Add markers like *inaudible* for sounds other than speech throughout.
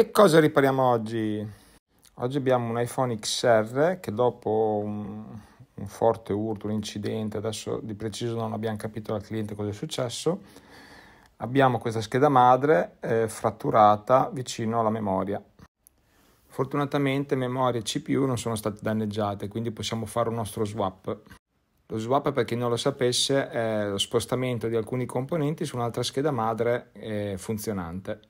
E cosa ripariamo oggi? Oggi abbiamo un iPhone XR che dopo un, un, forte urto, un incidente, adesso di preciso non abbiamo capito dal cliente cosa è successo, abbiamo questa scheda madre eh, fratturata vicino alla memoria. Fortunatamente memoria e CPU non sono state danneggiate, quindi possiamo fare un nostro swap. Lo swap, per chi non lo sapesse, è lo spostamento di alcuni componenti su un'altra scheda madre eh, funzionante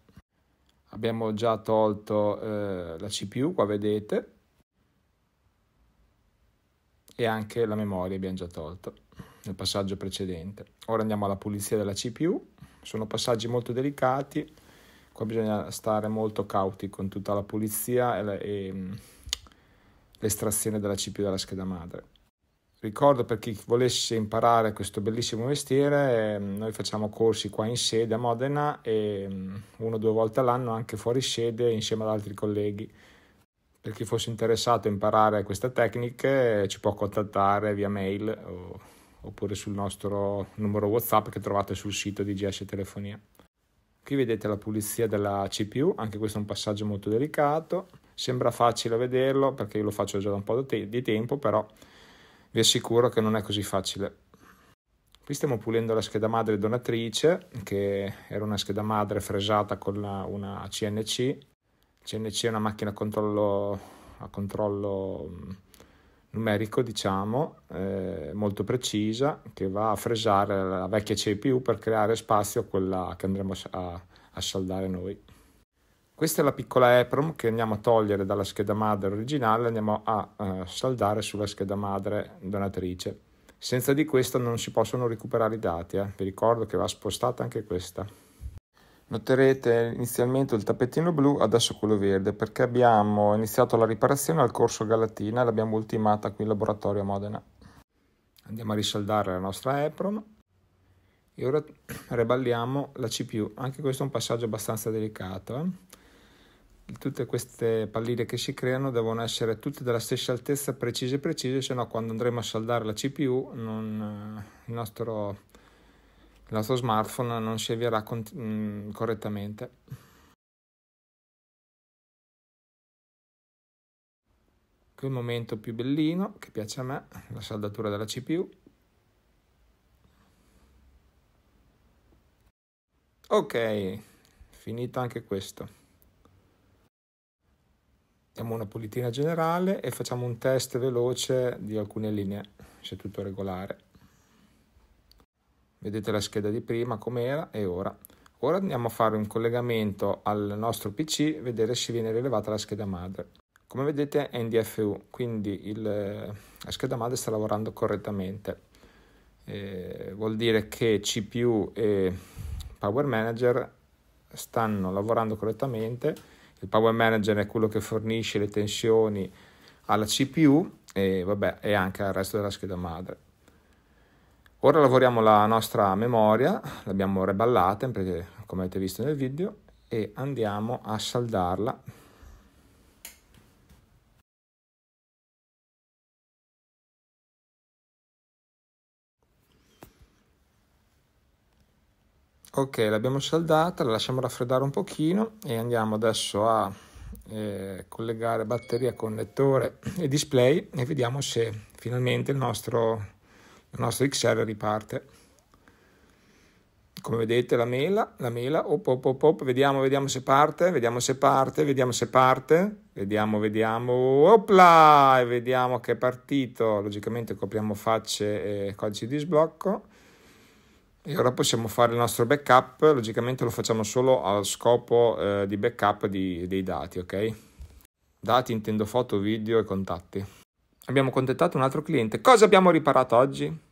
abbiamo già tolto eh, la CPU, qua vedete, e anche la memoria abbiamo già tolto nel passaggio precedente. Ora andiamo alla pulizia della CPU, sono passaggi molto delicati, qua bisogna stare molto cauti con tutta la pulizia e, mm, l'estrazione della CPU dalla scheda madre. Ricordo per chi volesse imparare questo bellissimo mestiere, ehm, noi facciamo corsi qua in sede a Modena e mm, una o due volte all'anno anche fuori sede insieme ad altri colleghi. Per chi fosse interessato a imparare queste tecniche ci può contattare via mail o, oppure sul nostro numero WhatsApp che trovate sul sito di GS Telefonia. Qui vedete la pulizia della CPU, anche questo è un passaggio molto delicato. Sembra facile vederlo perché io lo faccio già da un po' di tempo, però vi assicuro che non è così facile. Qui stiamo pulendo la scheda madre donatrice, che era una scheda madre fresata con la, una CNC. CNC è una macchina a controllo, a controllo mm, numerico, diciamo, eh, molto precisa, che va a fresare la vecchia CPU per creare spazio a quella che andremo a, a saldare noi. Questa è la piccola EPROM che andiamo a togliere dalla scheda madre originale, e andiamo a eh, saldare sulla scheda madre donatrice. Senza di questa non si possono recuperare i dati, eh. vi ricordo che va spostata anche questa. Noterete inizialmente il tappettino blu, adesso quello verde, perché abbiamo iniziato la riparazione al corso Galatina e l'abbiamo ultimata qui in laboratorio a Modena. Andiamo a risaldare la nostra EPROM e ora reballiamo *clears throat* la CPU. Anche questo è un passaggio abbastanza delicato. Eh? tutte queste palline che si creano devono essere tutte della stessa altezza, precise precise, se no quando andremo a saldare la CPU non, eh, il, nostro, il, nostro, smartphone non si avvierà con, mm, correttamente. Qui il momento più bellino che piace a me, la saldatura della CPU. Ok, finito anche questo diamo una pulitina generale e facciamo un test veloce di alcune linee, se tutto regolare. Vedete la scheda di prima com'era e ora. Ora andiamo a fare un collegamento al nostro PC, vedere se viene rilevata la scheda madre. Come vedete è in DFU, quindi il, la scheda madre sta lavorando correttamente. Eh, vuol dire che CPU e Power Manager stanno lavorando correttamente il power manager è quello che fornisce le tensioni alla CPU e, vabbè, e anche al resto della scheda madre. Ora lavoriamo la nostra memoria, l'abbiamo reballata come avete visto nel video e andiamo a saldarla ok l'abbiamo saldata la lasciamo raffreddare un pochino e andiamo adesso a eh, collegare batteria connettore e display e vediamo se finalmente il nostro, il nostro XR riparte come vedete la mela, la mela, op, op, op, op, vediamo, vediamo se parte, vediamo se parte, vediamo se parte, vediamo, vediamo, opla, e vediamo che è partito, logicamente copriamo facce e codici di sblocco, e ora possiamo fare il nostro backup, logicamente lo facciamo solo allo scopo eh, di backup di, dei dati, ok? Dati intendo foto, video e contatti. Abbiamo contattato un altro cliente. Cosa abbiamo riparato oggi?